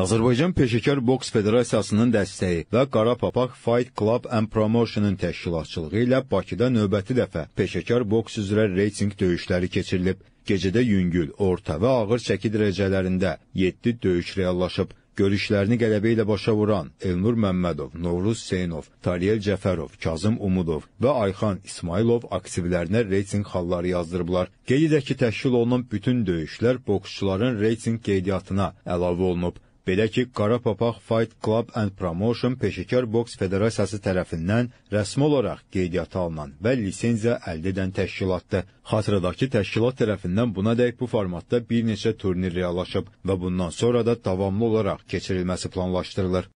Azərbaycan Peşəkar Boks Federasiyasının dəstəyi və Qara Papaq Fight Club and Promotion-ın təşkilatçılığı ilə Bakıda növbəti dəfə peşəkar boks üzrə reytinq döyüşləri keçirilib. Gecədə yüngül, orta və ağır çəki dərəcələrində 7 döyüş reallaşıb. Görüşlərini qələbə ilə başa vuran Elnur Məmmədov, Novruz Seynov, Taliyel Cəfərov, Kazım Umudov və Ayxan İsmailov aktivlərinə reytinq halları yazdırıblar. Qeyd edək ki, təşkil olunan bütün döyüşlər boksçuların reytinq qeydiyyatına əlavə olunub. Belə ki, Qara Papaq Fight Club and Promotion Peşəkar Boks Federasiyası tərəfindən rəsmi olaraq qeydiyyata alınan və lisenziya əldə edən təşkilatdır. Xatırladaq ki, təşkilat tərəfindən buna dək bu formatda bir neçə turnir reallaşıb və bundan sonra da davamlı olaraq keçirilməsi planlaşdırılır.